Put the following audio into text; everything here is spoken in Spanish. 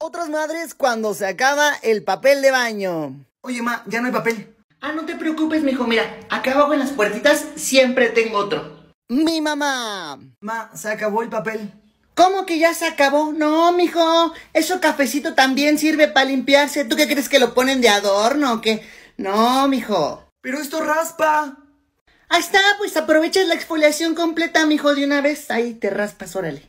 Otras madres cuando se acaba el papel de baño. Oye, ma, ya no hay papel. Ah, no te preocupes, mijo. Mira, acá abajo en las puertitas siempre tengo otro. Mi mamá. Ma, se acabó el papel. ¿Cómo que ya se acabó? No, mijo. Eso cafecito también sirve para limpiarse. ¿Tú qué crees que lo ponen de adorno o qué? No, mijo. Pero esto raspa. Ahí está, pues aprovechas la exfoliación completa, mijo, de una vez. Ahí te raspas, órale.